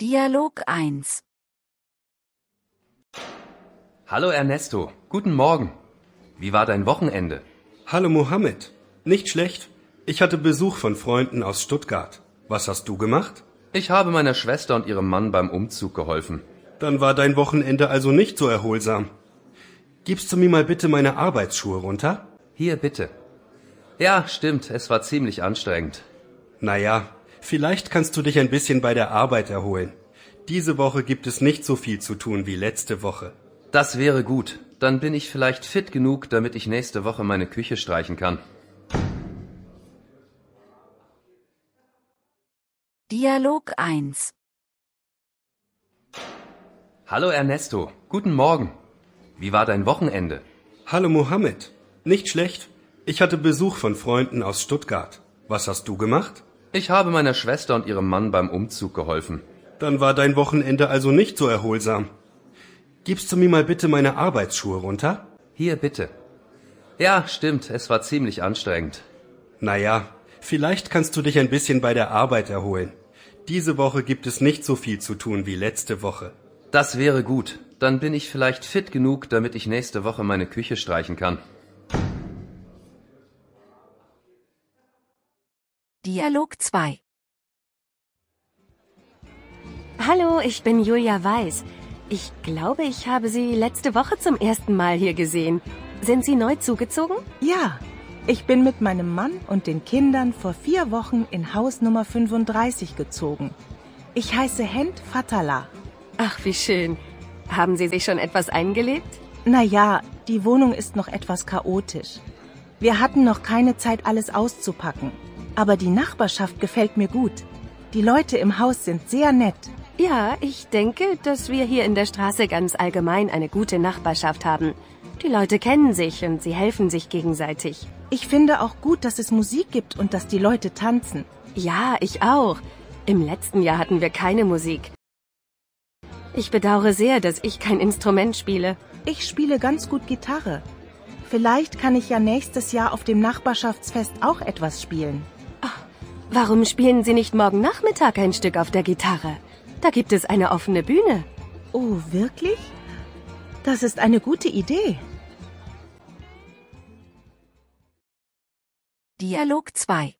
Dialog 1 Hallo Ernesto, guten Morgen. Wie war dein Wochenende? Hallo Mohammed, nicht schlecht. Ich hatte Besuch von Freunden aus Stuttgart. Was hast du gemacht? Ich habe meiner Schwester und ihrem Mann beim Umzug geholfen. Dann war dein Wochenende also nicht so erholsam. Gibst du mir mal bitte meine Arbeitsschuhe runter? Hier bitte. Ja, stimmt, es war ziemlich anstrengend. Naja, Vielleicht kannst du dich ein bisschen bei der Arbeit erholen. Diese Woche gibt es nicht so viel zu tun wie letzte Woche. Das wäre gut. Dann bin ich vielleicht fit genug, damit ich nächste Woche meine Küche streichen kann. Dialog 1 Hallo Ernesto, guten Morgen. Wie war dein Wochenende? Hallo Mohammed, nicht schlecht. Ich hatte Besuch von Freunden aus Stuttgart. Was hast du gemacht? Ich habe meiner Schwester und ihrem Mann beim Umzug geholfen. Dann war dein Wochenende also nicht so erholsam. Gibst du mir mal bitte meine Arbeitsschuhe runter? Hier bitte. Ja, stimmt, es war ziemlich anstrengend. Naja, vielleicht kannst du dich ein bisschen bei der Arbeit erholen. Diese Woche gibt es nicht so viel zu tun wie letzte Woche. Das wäre gut. Dann bin ich vielleicht fit genug, damit ich nächste Woche meine Küche streichen kann. Dialog 2 Hallo, ich bin Julia Weiß. Ich glaube, ich habe Sie letzte Woche zum ersten Mal hier gesehen. Sind Sie neu zugezogen? Ja, ich bin mit meinem Mann und den Kindern vor vier Wochen in Haus Nummer 35 gezogen. Ich heiße Hent Fatala. Ach, wie schön. Haben Sie sich schon etwas eingelebt? Naja, die Wohnung ist noch etwas chaotisch. Wir hatten noch keine Zeit, alles auszupacken aber die Nachbarschaft gefällt mir gut. Die Leute im Haus sind sehr nett. Ja, ich denke, dass wir hier in der Straße ganz allgemein eine gute Nachbarschaft haben. Die Leute kennen sich und sie helfen sich gegenseitig. Ich finde auch gut, dass es Musik gibt und dass die Leute tanzen. Ja, ich auch. Im letzten Jahr hatten wir keine Musik. Ich bedauere sehr, dass ich kein Instrument spiele. Ich spiele ganz gut Gitarre. Vielleicht kann ich ja nächstes Jahr auf dem Nachbarschaftsfest auch etwas spielen. Warum spielen Sie nicht morgen Nachmittag ein Stück auf der Gitarre? Da gibt es eine offene Bühne. Oh, wirklich? Das ist eine gute Idee. Dialog 2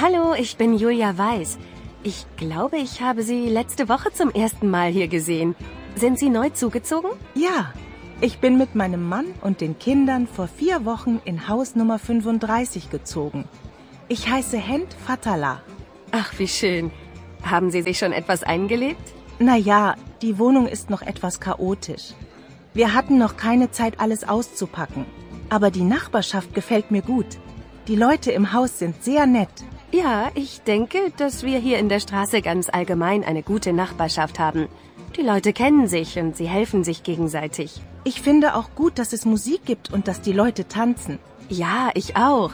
Hallo, ich bin Julia Weiß. Ich glaube, ich habe Sie letzte Woche zum ersten Mal hier gesehen. Sind Sie neu zugezogen? Ja, ich bin mit meinem Mann und den Kindern vor vier Wochen in Haus Nummer 35 gezogen. Ich heiße Hent Fatala. Ach, wie schön. Haben Sie sich schon etwas eingelebt? Naja, die Wohnung ist noch etwas chaotisch. Wir hatten noch keine Zeit, alles auszupacken. Aber die Nachbarschaft gefällt mir gut. Die Leute im Haus sind sehr nett. Ja, ich denke, dass wir hier in der Straße ganz allgemein eine gute Nachbarschaft haben. Die Leute kennen sich und sie helfen sich gegenseitig. Ich finde auch gut, dass es Musik gibt und dass die Leute tanzen. Ja, ich auch.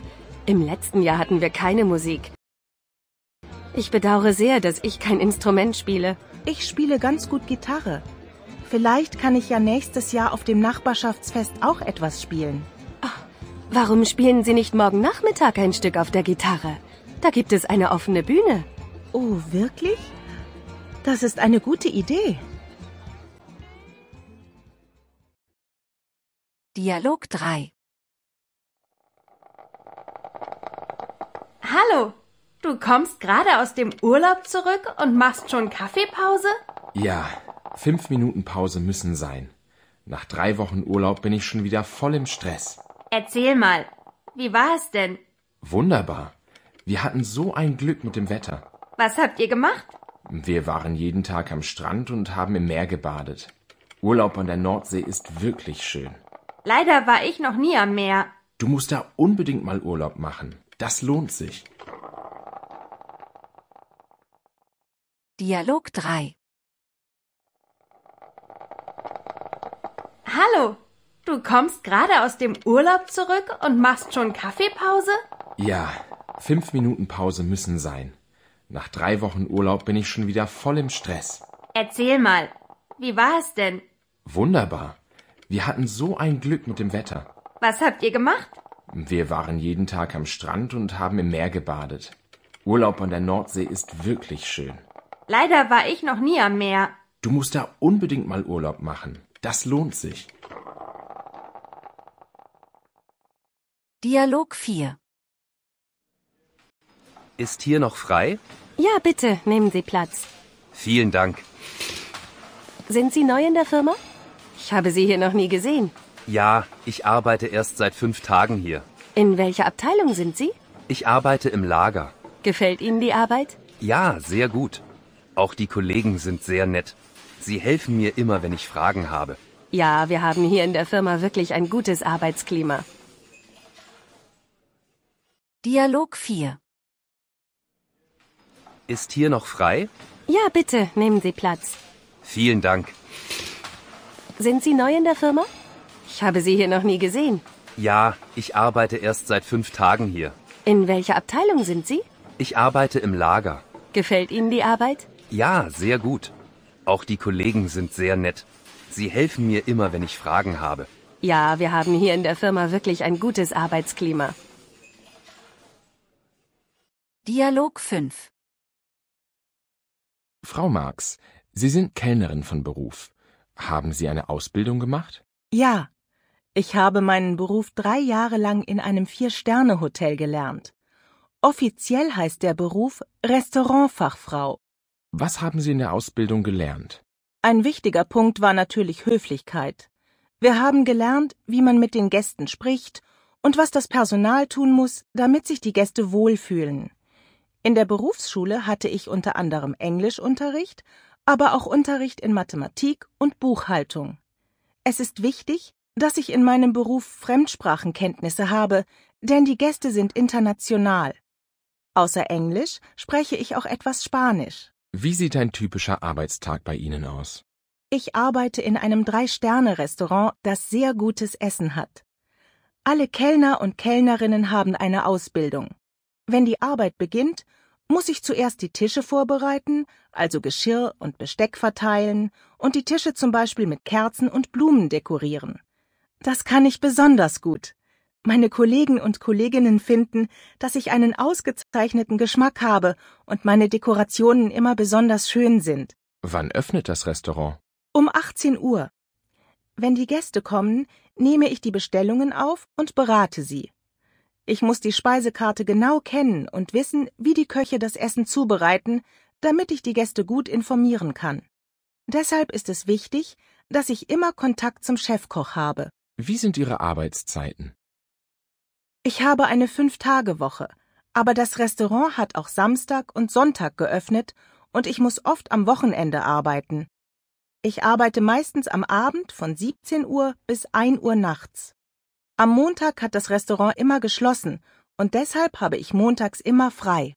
Im letzten Jahr hatten wir keine Musik. Ich bedauere sehr, dass ich kein Instrument spiele. Ich spiele ganz gut Gitarre. Vielleicht kann ich ja nächstes Jahr auf dem Nachbarschaftsfest auch etwas spielen. Oh, warum spielen Sie nicht morgen Nachmittag ein Stück auf der Gitarre? Da gibt es eine offene Bühne. Oh, wirklich? Das ist eine gute Idee. Dialog 3 Hallo, du kommst gerade aus dem Urlaub zurück und machst schon Kaffeepause? Ja, fünf Minuten Pause müssen sein. Nach drei Wochen Urlaub bin ich schon wieder voll im Stress. Erzähl mal, wie war es denn? Wunderbar. Wir hatten so ein Glück mit dem Wetter. Was habt ihr gemacht? Wir waren jeden Tag am Strand und haben im Meer gebadet. Urlaub an der Nordsee ist wirklich schön. Leider war ich noch nie am Meer. Du musst da unbedingt mal Urlaub machen. Das lohnt sich. Dialog 3 Hallo, du kommst gerade aus dem Urlaub zurück und machst schon Kaffeepause? Ja, fünf Minuten Pause müssen sein. Nach drei Wochen Urlaub bin ich schon wieder voll im Stress. Erzähl mal, wie war es denn? Wunderbar. Wir hatten so ein Glück mit dem Wetter. Was habt ihr gemacht? Wir waren jeden Tag am Strand und haben im Meer gebadet. Urlaub an der Nordsee ist wirklich schön. Leider war ich noch nie am Meer. Du musst da unbedingt mal Urlaub machen. Das lohnt sich. Dialog 4 Ist hier noch frei? Ja, bitte, nehmen Sie Platz. Vielen Dank. Sind Sie neu in der Firma? Ich habe Sie hier noch nie gesehen. Ja, ich arbeite erst seit fünf Tagen hier. In welcher Abteilung sind Sie? Ich arbeite im Lager. Gefällt Ihnen die Arbeit? Ja, sehr gut. Auch die Kollegen sind sehr nett. Sie helfen mir immer, wenn ich Fragen habe. Ja, wir haben hier in der Firma wirklich ein gutes Arbeitsklima. Dialog 4 Ist hier noch frei? Ja, bitte, nehmen Sie Platz. Vielen Dank. Sind Sie neu in der Firma? Ich habe Sie hier noch nie gesehen. Ja, ich arbeite erst seit fünf Tagen hier. In welcher Abteilung sind Sie? Ich arbeite im Lager. Gefällt Ihnen die Arbeit? Ja, sehr gut. Auch die Kollegen sind sehr nett. Sie helfen mir immer, wenn ich Fragen habe. Ja, wir haben hier in der Firma wirklich ein gutes Arbeitsklima. Dialog 5 Frau Marx, Sie sind Kellnerin von Beruf. Haben Sie eine Ausbildung gemacht? Ja. Ich habe meinen Beruf drei Jahre lang in einem Vier-Sterne-Hotel gelernt. Offiziell heißt der Beruf Restaurantfachfrau. Was haben Sie in der Ausbildung gelernt? Ein wichtiger Punkt war natürlich Höflichkeit. Wir haben gelernt, wie man mit den Gästen spricht und was das Personal tun muss, damit sich die Gäste wohlfühlen. In der Berufsschule hatte ich unter anderem Englischunterricht, aber auch Unterricht in Mathematik und Buchhaltung. Es ist wichtig, dass ich in meinem Beruf Fremdsprachenkenntnisse habe, denn die Gäste sind international. Außer Englisch spreche ich auch etwas Spanisch. Wie sieht ein typischer Arbeitstag bei Ihnen aus? Ich arbeite in einem Drei-Sterne-Restaurant, das sehr gutes Essen hat. Alle Kellner und Kellnerinnen haben eine Ausbildung. Wenn die Arbeit beginnt, muss ich zuerst die Tische vorbereiten, also Geschirr und Besteck verteilen und die Tische zum Beispiel mit Kerzen und Blumen dekorieren. Das kann ich besonders gut. Meine Kollegen und Kolleginnen finden, dass ich einen ausgezeichneten Geschmack habe und meine Dekorationen immer besonders schön sind. Wann öffnet das Restaurant? Um 18 Uhr. Wenn die Gäste kommen, nehme ich die Bestellungen auf und berate sie. Ich muss die Speisekarte genau kennen und wissen, wie die Köche das Essen zubereiten, damit ich die Gäste gut informieren kann. Deshalb ist es wichtig, dass ich immer Kontakt zum Chefkoch habe. Wie sind Ihre Arbeitszeiten? Ich habe eine Fünf-Tage-Woche, aber das Restaurant hat auch Samstag und Sonntag geöffnet und ich muss oft am Wochenende arbeiten. Ich arbeite meistens am Abend von 17 Uhr bis 1 Uhr nachts. Am Montag hat das Restaurant immer geschlossen und deshalb habe ich montags immer frei.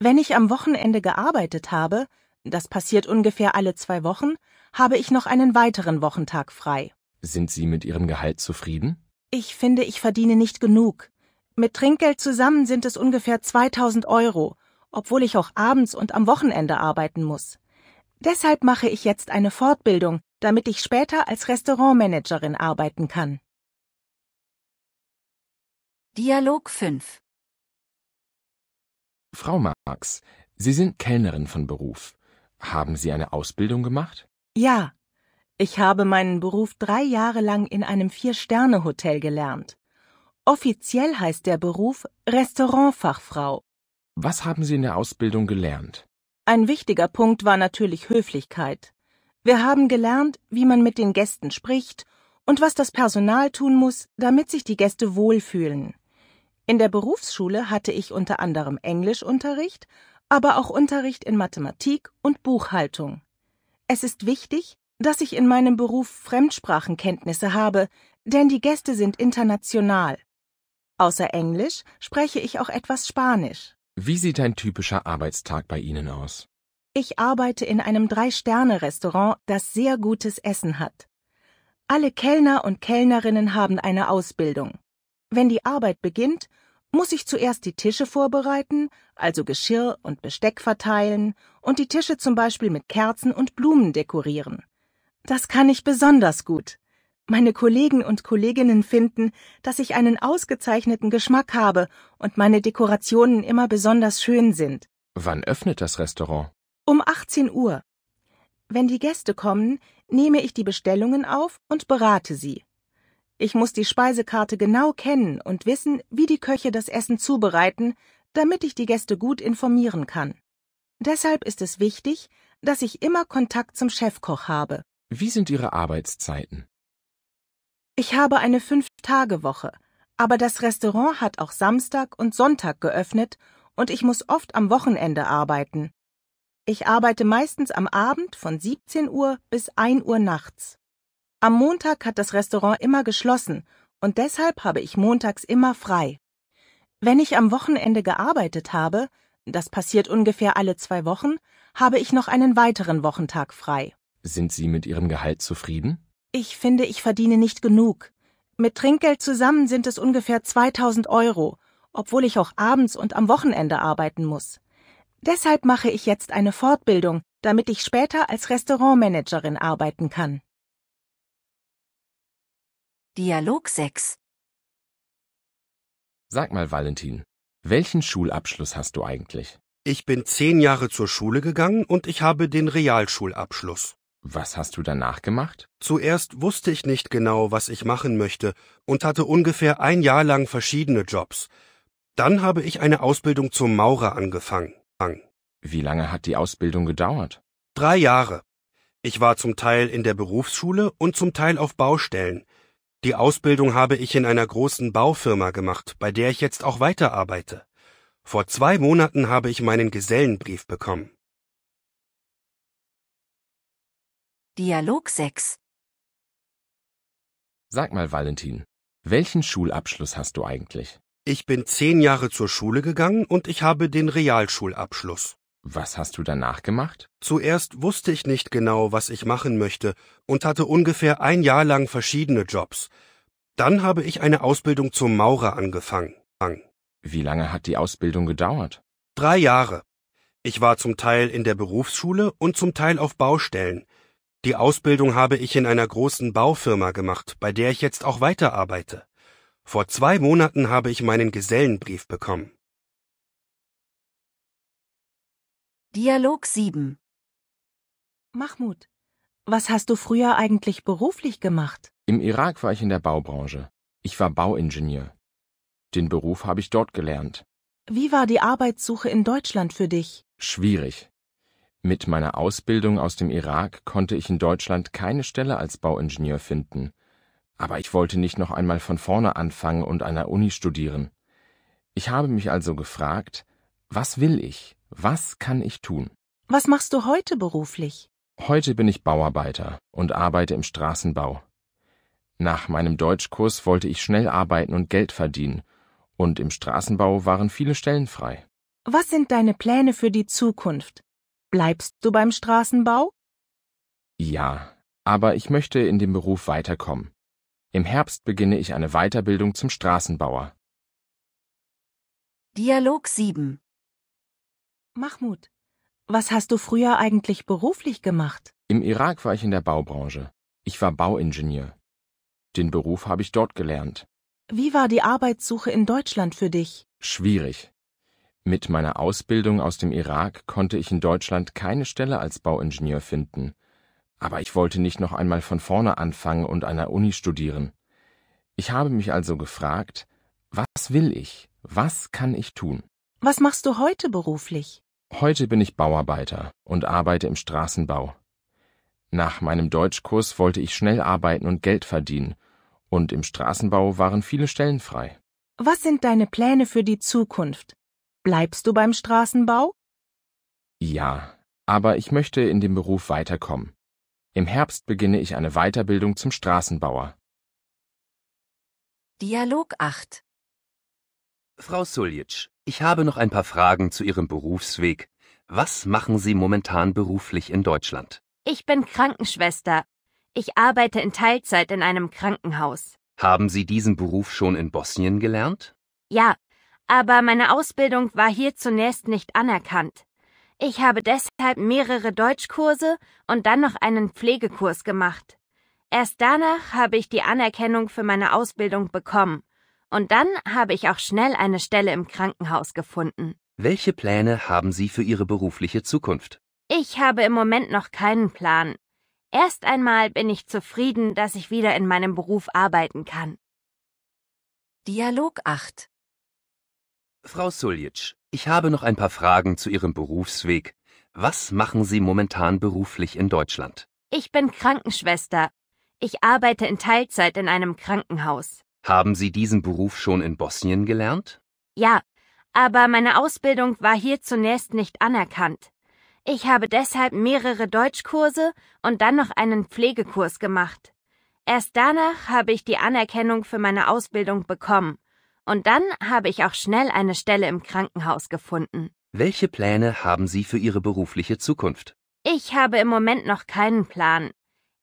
Wenn ich am Wochenende gearbeitet habe, das passiert ungefähr alle zwei Wochen, habe ich noch einen weiteren Wochentag frei. Sind Sie mit Ihrem Gehalt zufrieden? Ich finde, ich verdiene nicht genug. Mit Trinkgeld zusammen sind es ungefähr 2000 Euro, obwohl ich auch abends und am Wochenende arbeiten muss. Deshalb mache ich jetzt eine Fortbildung, damit ich später als Restaurantmanagerin arbeiten kann. Dialog 5 Frau Marx, Sie sind Kellnerin von Beruf. Haben Sie eine Ausbildung gemacht? Ja, ich habe meinen Beruf drei Jahre lang in einem Vier-Sterne-Hotel gelernt. Offiziell heißt der Beruf Restaurantfachfrau. Was haben Sie in der Ausbildung gelernt? Ein wichtiger Punkt war natürlich Höflichkeit. Wir haben gelernt, wie man mit den Gästen spricht und was das Personal tun muss, damit sich die Gäste wohlfühlen. In der Berufsschule hatte ich unter anderem Englischunterricht, aber auch Unterricht in Mathematik und Buchhaltung. Es ist wichtig, dass ich in meinem Beruf Fremdsprachenkenntnisse habe, denn die Gäste sind international. Außer Englisch spreche ich auch etwas Spanisch. Wie sieht ein typischer Arbeitstag bei Ihnen aus? Ich arbeite in einem Drei-Sterne-Restaurant, das sehr gutes Essen hat. Alle Kellner und Kellnerinnen haben eine Ausbildung. Wenn die Arbeit beginnt, muss ich zuerst die Tische vorbereiten, also Geschirr und Besteck verteilen und die Tische zum Beispiel mit Kerzen und Blumen dekorieren. Das kann ich besonders gut. Meine Kollegen und Kolleginnen finden, dass ich einen ausgezeichneten Geschmack habe und meine Dekorationen immer besonders schön sind. Wann öffnet das Restaurant? Um 18 Uhr. Wenn die Gäste kommen, nehme ich die Bestellungen auf und berate sie. Ich muss die Speisekarte genau kennen und wissen, wie die Köche das Essen zubereiten, damit ich die Gäste gut informieren kann. Deshalb ist es wichtig, dass ich immer Kontakt zum Chefkoch habe. Wie sind Ihre Arbeitszeiten? Ich habe eine Fünf-Tage-Woche, aber das Restaurant hat auch Samstag und Sonntag geöffnet und ich muss oft am Wochenende arbeiten. Ich arbeite meistens am Abend von 17 Uhr bis 1 Uhr nachts. Am Montag hat das Restaurant immer geschlossen und deshalb habe ich montags immer frei. Wenn ich am Wochenende gearbeitet habe, das passiert ungefähr alle zwei Wochen, habe ich noch einen weiteren Wochentag frei. Sind Sie mit Ihrem Gehalt zufrieden? Ich finde, ich verdiene nicht genug. Mit Trinkgeld zusammen sind es ungefähr 2000 Euro, obwohl ich auch abends und am Wochenende arbeiten muss. Deshalb mache ich jetzt eine Fortbildung, damit ich später als Restaurantmanagerin arbeiten kann. Dialog 6 Sag mal, Valentin, welchen Schulabschluss hast du eigentlich? Ich bin zehn Jahre zur Schule gegangen und ich habe den Realschulabschluss. Was hast du danach gemacht? Zuerst wusste ich nicht genau, was ich machen möchte und hatte ungefähr ein Jahr lang verschiedene Jobs. Dann habe ich eine Ausbildung zum Maurer angefangen. Wie lange hat die Ausbildung gedauert? Drei Jahre. Ich war zum Teil in der Berufsschule und zum Teil auf Baustellen. Die Ausbildung habe ich in einer großen Baufirma gemacht, bei der ich jetzt auch weiterarbeite. Vor zwei Monaten habe ich meinen Gesellenbrief bekommen. Dialog 6 Sag mal, Valentin, welchen Schulabschluss hast du eigentlich? Ich bin zehn Jahre zur Schule gegangen und ich habe den Realschulabschluss. Was hast du danach gemacht? Zuerst wusste ich nicht genau, was ich machen möchte und hatte ungefähr ein Jahr lang verschiedene Jobs. Dann habe ich eine Ausbildung zum Maurer angefangen. Wie lange hat die Ausbildung gedauert? Drei Jahre. Ich war zum Teil in der Berufsschule und zum Teil auf Baustellen. Die Ausbildung habe ich in einer großen Baufirma gemacht, bei der ich jetzt auch weiterarbeite. Vor zwei Monaten habe ich meinen Gesellenbrief bekommen. Dialog 7 Mahmoud, was hast du früher eigentlich beruflich gemacht? Im Irak war ich in der Baubranche. Ich war Bauingenieur. Den Beruf habe ich dort gelernt. Wie war die Arbeitssuche in Deutschland für dich? Schwierig. Mit meiner Ausbildung aus dem Irak konnte ich in Deutschland keine Stelle als Bauingenieur finden. Aber ich wollte nicht noch einmal von vorne anfangen und an der Uni studieren. Ich habe mich also gefragt, was will ich? Was kann ich tun? Was machst du heute beruflich? Heute bin ich Bauarbeiter und arbeite im Straßenbau. Nach meinem Deutschkurs wollte ich schnell arbeiten und Geld verdienen, und im Straßenbau waren viele Stellen frei. Was sind deine Pläne für die Zukunft? Bleibst du beim Straßenbau? Ja, aber ich möchte in dem Beruf weiterkommen. Im Herbst beginne ich eine Weiterbildung zum Straßenbauer. Dialog 7 Mahmoud, was hast du früher eigentlich beruflich gemacht? Im Irak war ich in der Baubranche. Ich war Bauingenieur. Den Beruf habe ich dort gelernt. Wie war die Arbeitssuche in Deutschland für dich? Schwierig. Mit meiner Ausbildung aus dem Irak konnte ich in Deutschland keine Stelle als Bauingenieur finden. Aber ich wollte nicht noch einmal von vorne anfangen und an der Uni studieren. Ich habe mich also gefragt, was will ich? Was kann ich tun? Was machst du heute beruflich? Heute bin ich Bauarbeiter und arbeite im Straßenbau. Nach meinem Deutschkurs wollte ich schnell arbeiten und Geld verdienen, und im Straßenbau waren viele Stellen frei. Was sind deine Pläne für die Zukunft? Bleibst du beim Straßenbau? Ja, aber ich möchte in dem Beruf weiterkommen. Im Herbst beginne ich eine Weiterbildung zum Straßenbauer. Dialog 8 Frau Suljic, ich habe noch ein paar Fragen zu Ihrem Berufsweg. Was machen Sie momentan beruflich in Deutschland? Ich bin Krankenschwester. Ich arbeite in Teilzeit in einem Krankenhaus. Haben Sie diesen Beruf schon in Bosnien gelernt? Ja, aber meine Ausbildung war hier zunächst nicht anerkannt. Ich habe deshalb mehrere Deutschkurse und dann noch einen Pflegekurs gemacht. Erst danach habe ich die Anerkennung für meine Ausbildung bekommen. Und dann habe ich auch schnell eine Stelle im Krankenhaus gefunden. Welche Pläne haben Sie für Ihre berufliche Zukunft? Ich habe im Moment noch keinen Plan. Erst einmal bin ich zufrieden, dass ich wieder in meinem Beruf arbeiten kann. Dialog 8 Frau Suljic, ich habe noch ein paar Fragen zu Ihrem Berufsweg. Was machen Sie momentan beruflich in Deutschland? Ich bin Krankenschwester. Ich arbeite in Teilzeit in einem Krankenhaus. Haben Sie diesen Beruf schon in Bosnien gelernt? Ja, aber meine Ausbildung war hier zunächst nicht anerkannt. Ich habe deshalb mehrere Deutschkurse und dann noch einen Pflegekurs gemacht. Erst danach habe ich die Anerkennung für meine Ausbildung bekommen. Und dann habe ich auch schnell eine Stelle im Krankenhaus gefunden. Welche Pläne haben Sie für Ihre berufliche Zukunft? Ich habe im Moment noch keinen Plan.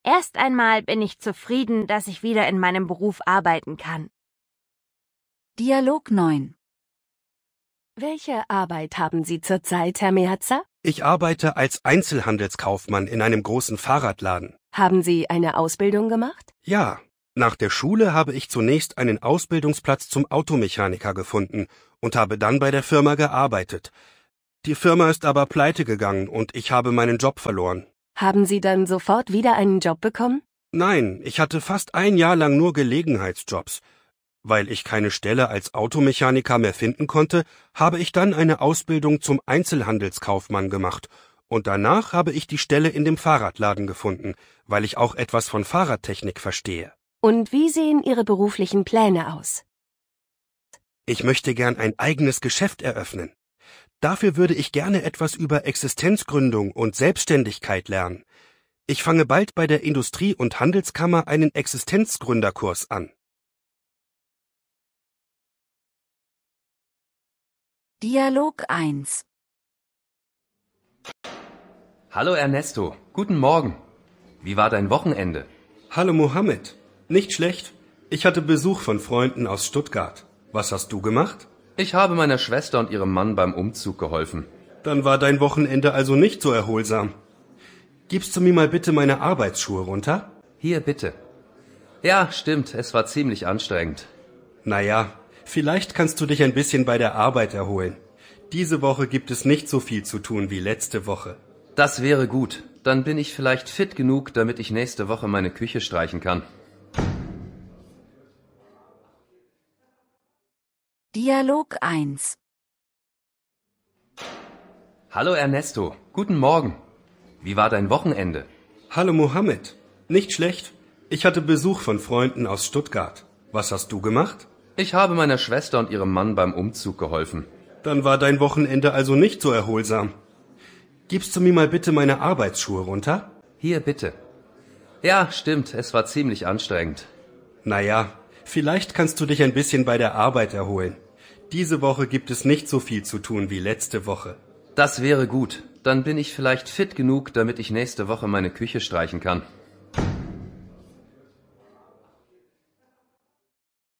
Erst einmal bin ich zufrieden, dass ich wieder in meinem Beruf arbeiten kann. Dialog 9 Welche Arbeit haben Sie zurzeit, Herr Meatzer? Ich arbeite als Einzelhandelskaufmann in einem großen Fahrradladen. Haben Sie eine Ausbildung gemacht? Ja. Nach der Schule habe ich zunächst einen Ausbildungsplatz zum Automechaniker gefunden und habe dann bei der Firma gearbeitet. Die Firma ist aber pleite gegangen und ich habe meinen Job verloren. Haben Sie dann sofort wieder einen Job bekommen? Nein, ich hatte fast ein Jahr lang nur Gelegenheitsjobs. Weil ich keine Stelle als Automechaniker mehr finden konnte, habe ich dann eine Ausbildung zum Einzelhandelskaufmann gemacht, und danach habe ich die Stelle in dem Fahrradladen gefunden, weil ich auch etwas von Fahrradtechnik verstehe. Und wie sehen Ihre beruflichen Pläne aus? Ich möchte gern ein eigenes Geschäft eröffnen. Dafür würde ich gerne etwas über Existenzgründung und Selbstständigkeit lernen. Ich fange bald bei der Industrie- und Handelskammer einen Existenzgründerkurs an. Dialog 1 Hallo Ernesto, guten Morgen. Wie war dein Wochenende? Hallo Mohammed, nicht schlecht. Ich hatte Besuch von Freunden aus Stuttgart. Was hast du gemacht? Ich habe meiner Schwester und ihrem Mann beim Umzug geholfen. Dann war dein Wochenende also nicht so erholsam. Gibst du mir mal bitte meine Arbeitsschuhe runter? Hier bitte. Ja, stimmt, es war ziemlich anstrengend. Naja, vielleicht kannst du dich ein bisschen bei der Arbeit erholen. Diese Woche gibt es nicht so viel zu tun wie letzte Woche. Das wäre gut. Dann bin ich vielleicht fit genug, damit ich nächste Woche meine Küche streichen kann. Dialog 1 Hallo Ernesto, guten Morgen. Wie war dein Wochenende? Hallo Mohammed. Nicht schlecht. Ich hatte Besuch von Freunden aus Stuttgart. Was hast du gemacht? Ich habe meiner Schwester und ihrem Mann beim Umzug geholfen. Dann war dein Wochenende also nicht so erholsam. Gibst du mir mal bitte meine Arbeitsschuhe runter? Hier bitte. Ja, stimmt, es war ziemlich anstrengend. Naja, vielleicht kannst du dich ein bisschen bei der Arbeit erholen. Diese Woche gibt es nicht so viel zu tun wie letzte Woche. Das wäre gut. Dann bin ich vielleicht fit genug, damit ich nächste Woche meine Küche streichen kann.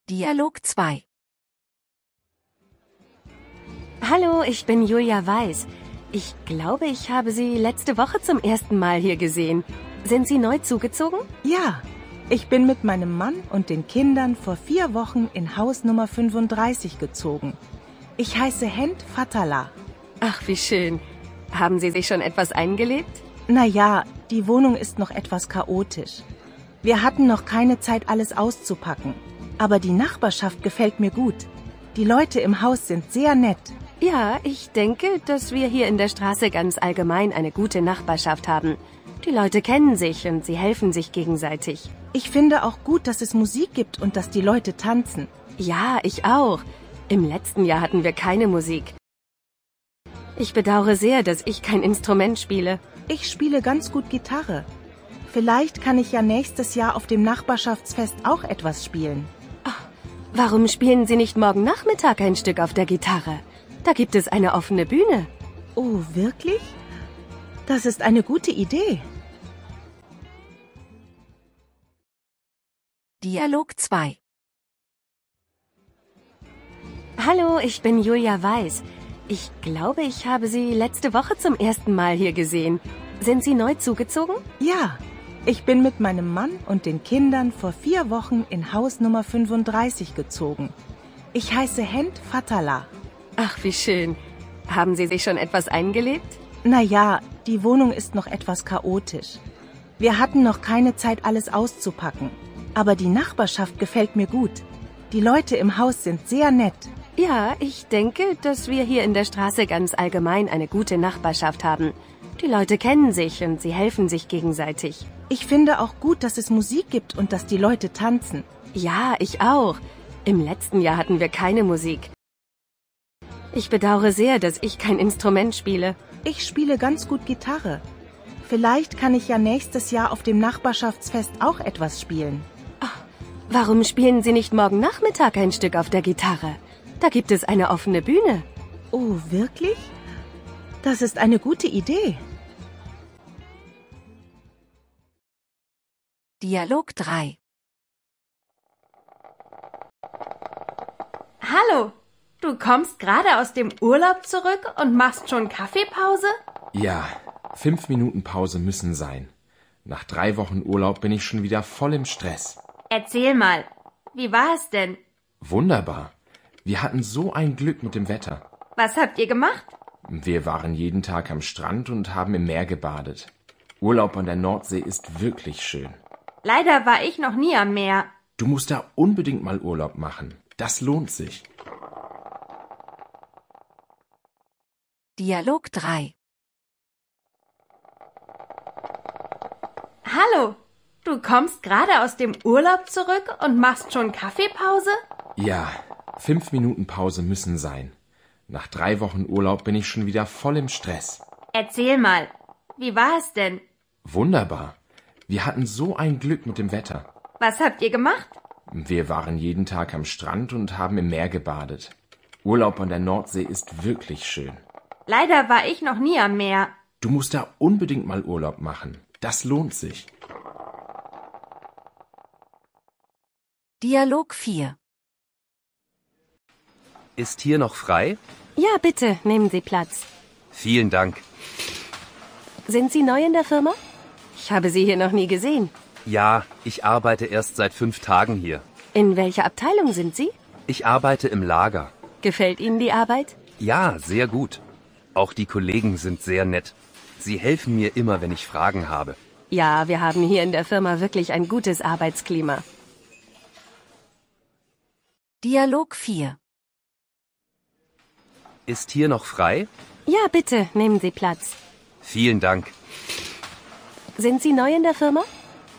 Dialog 2 Hallo, ich bin Julia Weiß. Ich glaube, ich habe Sie letzte Woche zum ersten Mal hier gesehen. Sind Sie neu zugezogen? Ja, ich bin mit meinem Mann und den Kindern vor vier Wochen in Haus Nummer 35 gezogen. Ich heiße Hent Fatala. Ach, wie schön. Haben Sie sich schon etwas eingelebt? Naja, die Wohnung ist noch etwas chaotisch. Wir hatten noch keine Zeit, alles auszupacken. Aber die Nachbarschaft gefällt mir gut. Die Leute im Haus sind sehr nett. Ja, ich denke, dass wir hier in der Straße ganz allgemein eine gute Nachbarschaft haben. Die Leute kennen sich und sie helfen sich gegenseitig. Ich finde auch gut, dass es Musik gibt und dass die Leute tanzen. Ja, ich auch. Im letzten Jahr hatten wir keine Musik. Ich bedauere sehr, dass ich kein Instrument spiele. Ich spiele ganz gut Gitarre. Vielleicht kann ich ja nächstes Jahr auf dem Nachbarschaftsfest auch etwas spielen. Oh, warum spielen Sie nicht morgen Nachmittag ein Stück auf der Gitarre? Da gibt es eine offene Bühne. Oh, wirklich? Das ist eine gute Idee. Dialog 2 Hallo, ich bin Julia Weiß. Ich glaube, ich habe Sie letzte Woche zum ersten Mal hier gesehen. Sind Sie neu zugezogen? Ja, ich bin mit meinem Mann und den Kindern vor vier Wochen in Haus Nummer 35 gezogen. Ich heiße Hent Fatala. Ach, wie schön. Haben Sie sich schon etwas eingelebt? Naja, die Wohnung ist noch etwas chaotisch. Wir hatten noch keine Zeit, alles auszupacken. Aber die Nachbarschaft gefällt mir gut. Die Leute im Haus sind sehr nett. Ja, ich denke, dass wir hier in der Straße ganz allgemein eine gute Nachbarschaft haben. Die Leute kennen sich und sie helfen sich gegenseitig. Ich finde auch gut, dass es Musik gibt und dass die Leute tanzen. Ja, ich auch. Im letzten Jahr hatten wir keine Musik. Ich bedauere sehr, dass ich kein Instrument spiele. Ich spiele ganz gut Gitarre. Vielleicht kann ich ja nächstes Jahr auf dem Nachbarschaftsfest auch etwas spielen. Warum spielen Sie nicht morgen Nachmittag ein Stück auf der Gitarre? Da gibt es eine offene Bühne. Oh, wirklich? Das ist eine gute Idee. Dialog 3 Hallo, du kommst gerade aus dem Urlaub zurück und machst schon Kaffeepause? Ja, fünf Minuten Pause müssen sein. Nach drei Wochen Urlaub bin ich schon wieder voll im Stress. Erzähl mal, wie war es denn? Wunderbar. Wir hatten so ein Glück mit dem Wetter. Was habt ihr gemacht? Wir waren jeden Tag am Strand und haben im Meer gebadet. Urlaub an der Nordsee ist wirklich schön. Leider war ich noch nie am Meer. Du musst da unbedingt mal Urlaub machen. Das lohnt sich. Dialog 3 Hallo, Du kommst gerade aus dem Urlaub zurück und machst schon Kaffeepause? Ja, fünf Minuten Pause müssen sein. Nach drei Wochen Urlaub bin ich schon wieder voll im Stress. Erzähl mal, wie war es denn? Wunderbar. Wir hatten so ein Glück mit dem Wetter. Was habt ihr gemacht? Wir waren jeden Tag am Strand und haben im Meer gebadet. Urlaub an der Nordsee ist wirklich schön. Leider war ich noch nie am Meer. Du musst da unbedingt mal Urlaub machen. Das lohnt sich. Dialog 4 Ist hier noch frei? Ja, bitte, nehmen Sie Platz. Vielen Dank. Sind Sie neu in der Firma? Ich habe Sie hier noch nie gesehen. Ja, ich arbeite erst seit fünf Tagen hier. In welcher Abteilung sind Sie? Ich arbeite im Lager. Gefällt Ihnen die Arbeit? Ja, sehr gut. Auch die Kollegen sind sehr nett. Sie helfen mir immer, wenn ich Fragen habe. Ja, wir haben hier in der Firma wirklich ein gutes Arbeitsklima. Dialog 4 Ist hier noch frei? Ja, bitte, nehmen Sie Platz. Vielen Dank. Sind Sie neu in der Firma?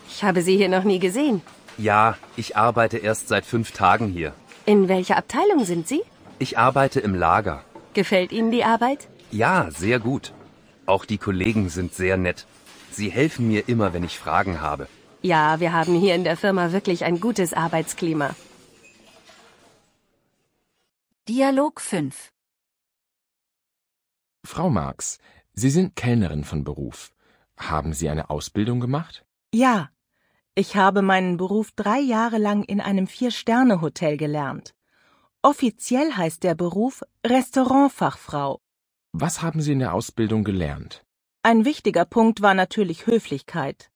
Ich habe Sie hier noch nie gesehen. Ja, ich arbeite erst seit fünf Tagen hier. In welcher Abteilung sind Sie? Ich arbeite im Lager. Gefällt Ihnen die Arbeit? Ja, sehr gut. Auch die Kollegen sind sehr nett. Sie helfen mir immer, wenn ich Fragen habe. Ja, wir haben hier in der Firma wirklich ein gutes Arbeitsklima. Dialog 5 Frau Marx, Sie sind Kellnerin von Beruf. Haben Sie eine Ausbildung gemacht? Ja, ich habe meinen Beruf drei Jahre lang in einem Vier-Sterne-Hotel gelernt. Offiziell heißt der Beruf Restaurantfachfrau. Was haben Sie in der Ausbildung gelernt? Ein wichtiger Punkt war natürlich Höflichkeit.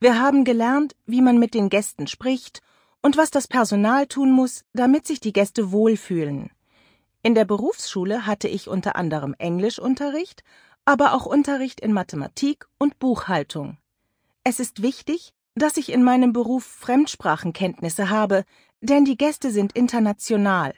Wir haben gelernt, wie man mit den Gästen spricht und was das Personal tun muss, damit sich die Gäste wohlfühlen. In der Berufsschule hatte ich unter anderem Englischunterricht, aber auch Unterricht in Mathematik und Buchhaltung. Es ist wichtig, dass ich in meinem Beruf Fremdsprachenkenntnisse habe, denn die Gäste sind international.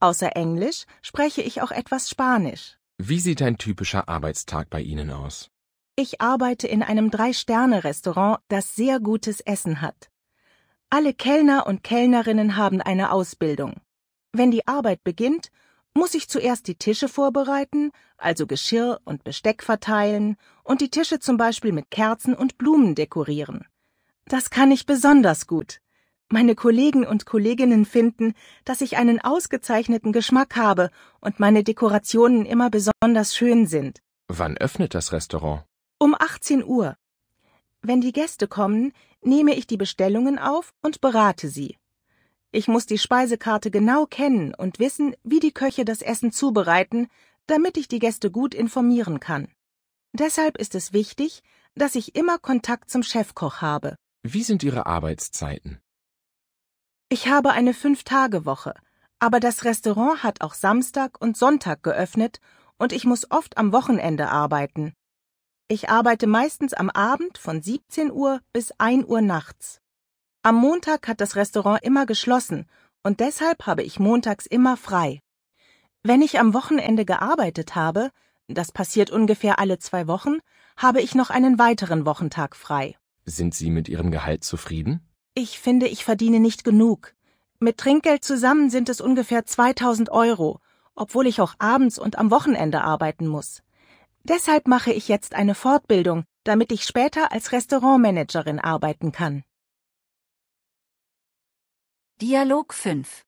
Außer Englisch spreche ich auch etwas Spanisch. Wie sieht ein typischer Arbeitstag bei Ihnen aus? Ich arbeite in einem Drei-Sterne-Restaurant, das sehr gutes Essen hat. Alle Kellner und Kellnerinnen haben eine Ausbildung. Wenn die Arbeit beginnt, muss ich zuerst die Tische vorbereiten, also Geschirr und Besteck verteilen und die Tische zum Beispiel mit Kerzen und Blumen dekorieren. Das kann ich besonders gut. Meine Kollegen und Kolleginnen finden, dass ich einen ausgezeichneten Geschmack habe und meine Dekorationen immer besonders schön sind. Wann öffnet das Restaurant? Um 18 Uhr. Wenn die Gäste kommen, nehme ich die Bestellungen auf und berate sie. Ich muss die Speisekarte genau kennen und wissen, wie die Köche das Essen zubereiten, damit ich die Gäste gut informieren kann. Deshalb ist es wichtig, dass ich immer Kontakt zum Chefkoch habe. Wie sind Ihre Arbeitszeiten? Ich habe eine Fünf-Tage-Woche, aber das Restaurant hat auch Samstag und Sonntag geöffnet und ich muss oft am Wochenende arbeiten. Ich arbeite meistens am Abend von 17 Uhr bis 1 Uhr nachts. Am Montag hat das Restaurant immer geschlossen und deshalb habe ich montags immer frei. Wenn ich am Wochenende gearbeitet habe, das passiert ungefähr alle zwei Wochen, habe ich noch einen weiteren Wochentag frei. Sind Sie mit Ihrem Gehalt zufrieden? Ich finde, ich verdiene nicht genug. Mit Trinkgeld zusammen sind es ungefähr 2000 Euro, obwohl ich auch abends und am Wochenende arbeiten muss. Deshalb mache ich jetzt eine Fortbildung, damit ich später als Restaurantmanagerin arbeiten kann. Dialog 5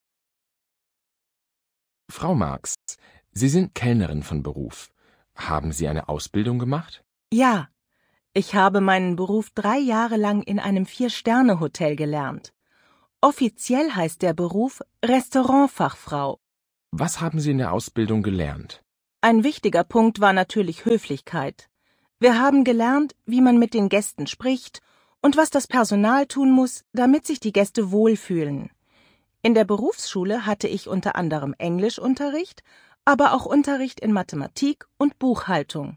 Frau Marx, Sie sind Kellnerin von Beruf. Haben Sie eine Ausbildung gemacht? Ja, ich habe meinen Beruf drei Jahre lang in einem Vier-Sterne-Hotel gelernt. Offiziell heißt der Beruf Restaurantfachfrau. Was haben Sie in der Ausbildung gelernt? Ein wichtiger Punkt war natürlich Höflichkeit. Wir haben gelernt, wie man mit den Gästen spricht und was das Personal tun muss, damit sich die Gäste wohlfühlen. In der Berufsschule hatte ich unter anderem Englischunterricht, aber auch Unterricht in Mathematik und Buchhaltung.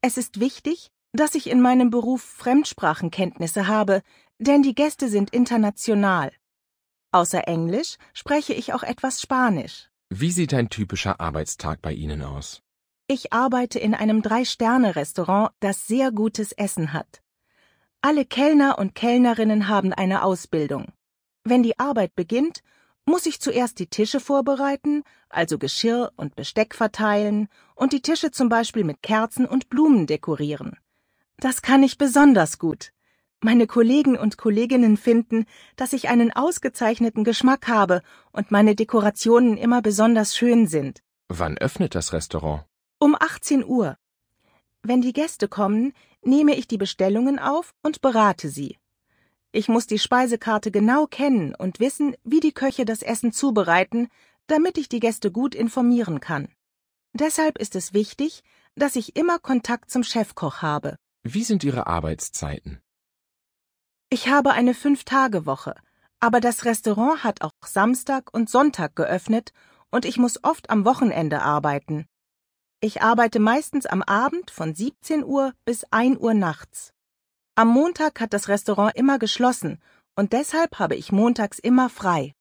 Es ist wichtig, dass ich in meinem Beruf Fremdsprachenkenntnisse habe, denn die Gäste sind international. Außer Englisch spreche ich auch etwas Spanisch. Wie sieht ein typischer Arbeitstag bei Ihnen aus? Ich arbeite in einem Drei-Sterne-Restaurant, das sehr gutes Essen hat. Alle Kellner und Kellnerinnen haben eine Ausbildung. Wenn die Arbeit beginnt, muss ich zuerst die Tische vorbereiten, also Geschirr und Besteck verteilen und die Tische zum Beispiel mit Kerzen und Blumen dekorieren. Das kann ich besonders gut. Meine Kollegen und Kolleginnen finden, dass ich einen ausgezeichneten Geschmack habe und meine Dekorationen immer besonders schön sind. Wann öffnet das Restaurant? Um 18 Uhr. Wenn die Gäste kommen, nehme ich die Bestellungen auf und berate sie. Ich muss die Speisekarte genau kennen und wissen, wie die Köche das Essen zubereiten, damit ich die Gäste gut informieren kann. Deshalb ist es wichtig, dass ich immer Kontakt zum Chefkoch habe. Wie sind Ihre Arbeitszeiten? Ich habe eine Fünf-Tage-Woche, aber das Restaurant hat auch Samstag und Sonntag geöffnet und ich muss oft am Wochenende arbeiten. Ich arbeite meistens am Abend von 17 Uhr bis 1 Uhr nachts. Am Montag hat das Restaurant immer geschlossen und deshalb habe ich montags immer frei.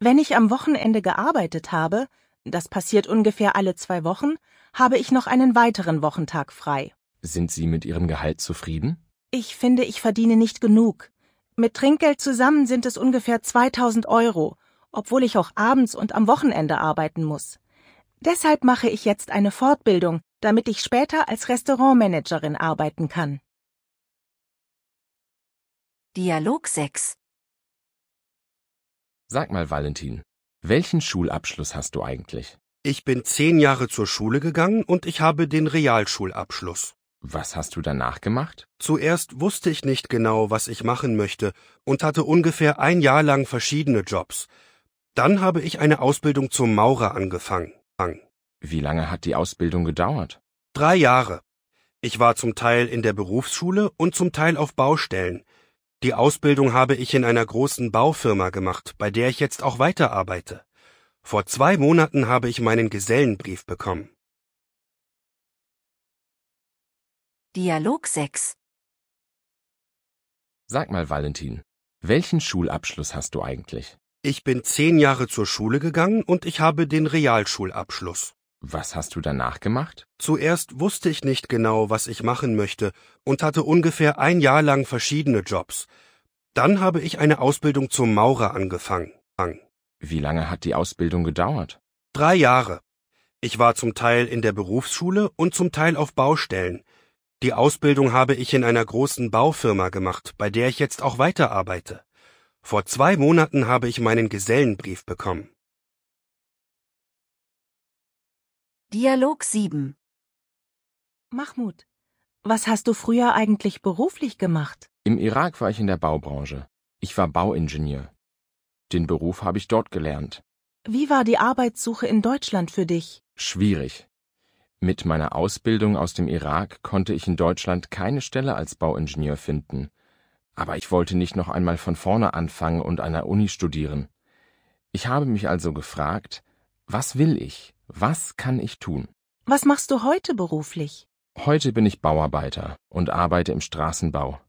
Wenn ich am Wochenende gearbeitet habe, das passiert ungefähr alle zwei Wochen, habe ich noch einen weiteren Wochentag frei. Sind Sie mit Ihrem Gehalt zufrieden? Ich finde, ich verdiene nicht genug. Mit Trinkgeld zusammen sind es ungefähr 2000 Euro, obwohl ich auch abends und am Wochenende arbeiten muss. Deshalb mache ich jetzt eine Fortbildung, damit ich später als Restaurantmanagerin arbeiten kann. Dialog 6 Sag mal, Valentin, welchen Schulabschluss hast du eigentlich? Ich bin zehn Jahre zur Schule gegangen und ich habe den Realschulabschluss. Was hast du danach gemacht? Zuerst wusste ich nicht genau, was ich machen möchte und hatte ungefähr ein Jahr lang verschiedene Jobs. Dann habe ich eine Ausbildung zum Maurer angefangen. Wie lange hat die Ausbildung gedauert? Drei Jahre. Ich war zum Teil in der Berufsschule und zum Teil auf Baustellen. Die Ausbildung habe ich in einer großen Baufirma gemacht, bei der ich jetzt auch weiterarbeite. Vor zwei Monaten habe ich meinen Gesellenbrief bekommen. Dialog 6 Sag mal, Valentin, welchen Schulabschluss hast du eigentlich? Ich bin zehn Jahre zur Schule gegangen und ich habe den Realschulabschluss. Was hast du danach gemacht? Zuerst wusste ich nicht genau, was ich machen möchte und hatte ungefähr ein Jahr lang verschiedene Jobs. Dann habe ich eine Ausbildung zum Maurer angefangen. Wie lange hat die Ausbildung gedauert? Drei Jahre. Ich war zum Teil in der Berufsschule und zum Teil auf Baustellen. Die Ausbildung habe ich in einer großen Baufirma gemacht, bei der ich jetzt auch weiterarbeite. Vor zwei Monaten habe ich meinen Gesellenbrief bekommen. Dialog 7 Mahmoud, was hast du früher eigentlich beruflich gemacht? Im Irak war ich in der Baubranche. Ich war Bauingenieur. Den Beruf habe ich dort gelernt. Wie war die Arbeitssuche in Deutschland für dich? Schwierig. Mit meiner Ausbildung aus dem Irak konnte ich in Deutschland keine Stelle als Bauingenieur finden. Aber ich wollte nicht noch einmal von vorne anfangen und an der Uni studieren. Ich habe mich also gefragt, was will ich? Was kann ich tun? Was machst du heute beruflich? Heute bin ich Bauarbeiter und arbeite im Straßenbau.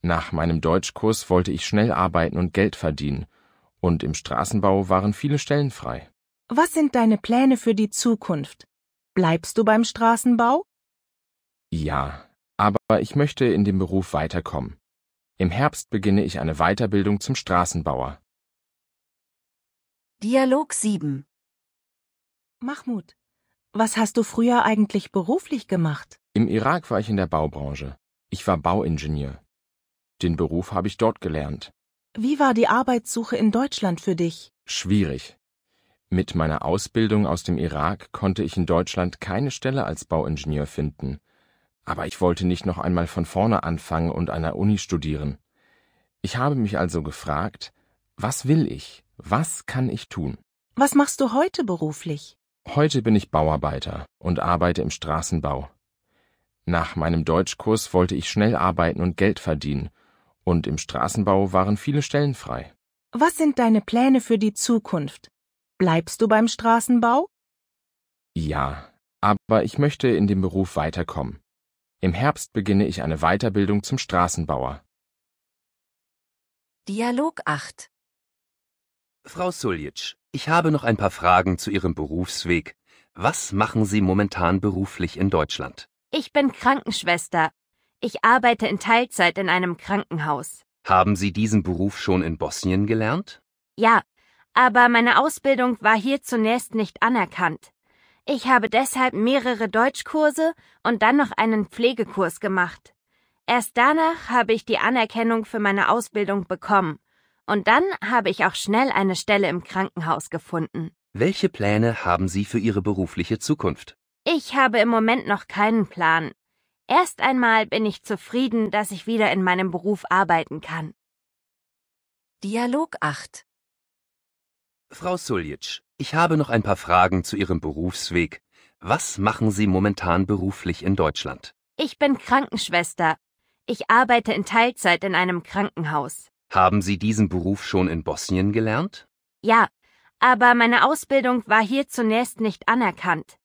Nach meinem Deutschkurs wollte ich schnell arbeiten und Geld verdienen, und im Straßenbau waren viele Stellen frei. Was sind deine Pläne für die Zukunft? Bleibst du beim Straßenbau? Ja, aber ich möchte in dem Beruf weiterkommen. Im Herbst beginne ich eine Weiterbildung zum Straßenbauer. Dialog 7 Mahmoud, was hast du früher eigentlich beruflich gemacht? Im Irak war ich in der Baubranche. Ich war Bauingenieur. Den Beruf habe ich dort gelernt. Wie war die Arbeitssuche in Deutschland für dich? Schwierig. Mit meiner Ausbildung aus dem Irak konnte ich in Deutschland keine Stelle als Bauingenieur finden. Aber ich wollte nicht noch einmal von vorne anfangen und an der Uni studieren. Ich habe mich also gefragt, was will ich? Was kann ich tun? Was machst du heute beruflich? Heute bin ich Bauarbeiter und arbeite im Straßenbau. Nach meinem Deutschkurs wollte ich schnell arbeiten und Geld verdienen, und im Straßenbau waren viele Stellen frei. Was sind deine Pläne für die Zukunft? Bleibst du beim Straßenbau? Ja, aber ich möchte in dem Beruf weiterkommen. Im Herbst beginne ich eine Weiterbildung zum Straßenbauer. Dialog 8 Frau Suljic, ich habe noch ein paar Fragen zu Ihrem Berufsweg. Was machen Sie momentan beruflich in Deutschland? Ich bin Krankenschwester. Ich arbeite in Teilzeit in einem Krankenhaus. Haben Sie diesen Beruf schon in Bosnien gelernt? Ja, aber meine Ausbildung war hier zunächst nicht anerkannt. Ich habe deshalb mehrere Deutschkurse und dann noch einen Pflegekurs gemacht. Erst danach habe ich die Anerkennung für meine Ausbildung bekommen. Und dann habe ich auch schnell eine Stelle im Krankenhaus gefunden. Welche Pläne haben Sie für Ihre berufliche Zukunft? Ich habe im Moment noch keinen Plan. Erst einmal bin ich zufrieden, dass ich wieder in meinem Beruf arbeiten kann. Dialog 8 Frau Suljic, ich habe noch ein paar Fragen zu Ihrem Berufsweg. Was machen Sie momentan beruflich in Deutschland? Ich bin Krankenschwester. Ich arbeite in Teilzeit in einem Krankenhaus. Haben Sie diesen Beruf schon in Bosnien gelernt? Ja, aber meine Ausbildung war hier zunächst nicht anerkannt.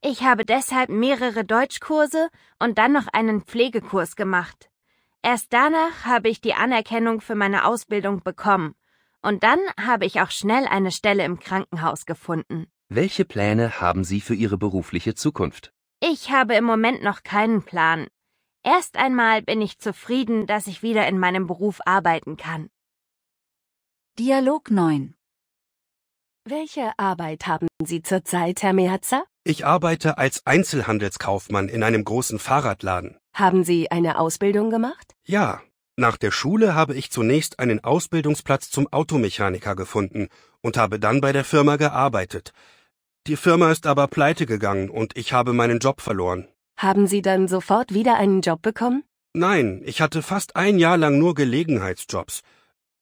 Ich habe deshalb mehrere Deutschkurse und dann noch einen Pflegekurs gemacht. Erst danach habe ich die Anerkennung für meine Ausbildung bekommen. Und dann habe ich auch schnell eine Stelle im Krankenhaus gefunden. Welche Pläne haben Sie für Ihre berufliche Zukunft? Ich habe im Moment noch keinen Plan. Erst einmal bin ich zufrieden, dass ich wieder in meinem Beruf arbeiten kann. Dialog 9 Welche Arbeit haben Sie zurzeit, Herr Mehatzer? Ich arbeite als Einzelhandelskaufmann in einem großen Fahrradladen. Haben Sie eine Ausbildung gemacht? Ja. Nach der Schule habe ich zunächst einen Ausbildungsplatz zum Automechaniker gefunden und habe dann bei der Firma gearbeitet. Die Firma ist aber pleite gegangen und ich habe meinen Job verloren. Haben Sie dann sofort wieder einen Job bekommen? Nein, ich hatte fast ein Jahr lang nur Gelegenheitsjobs.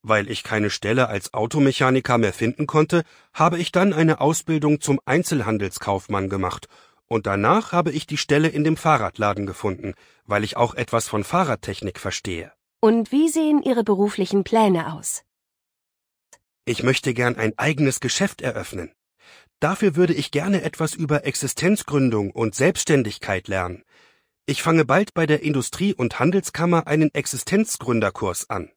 Weil ich keine Stelle als Automechaniker mehr finden konnte, habe ich dann eine Ausbildung zum Einzelhandelskaufmann gemacht und danach habe ich die Stelle in dem Fahrradladen gefunden, weil ich auch etwas von Fahrradtechnik verstehe. Und wie sehen Ihre beruflichen Pläne aus? Ich möchte gern ein eigenes Geschäft eröffnen. Dafür würde ich gerne etwas über Existenzgründung und Selbstständigkeit lernen. Ich fange bald bei der Industrie- und Handelskammer einen Existenzgründerkurs an.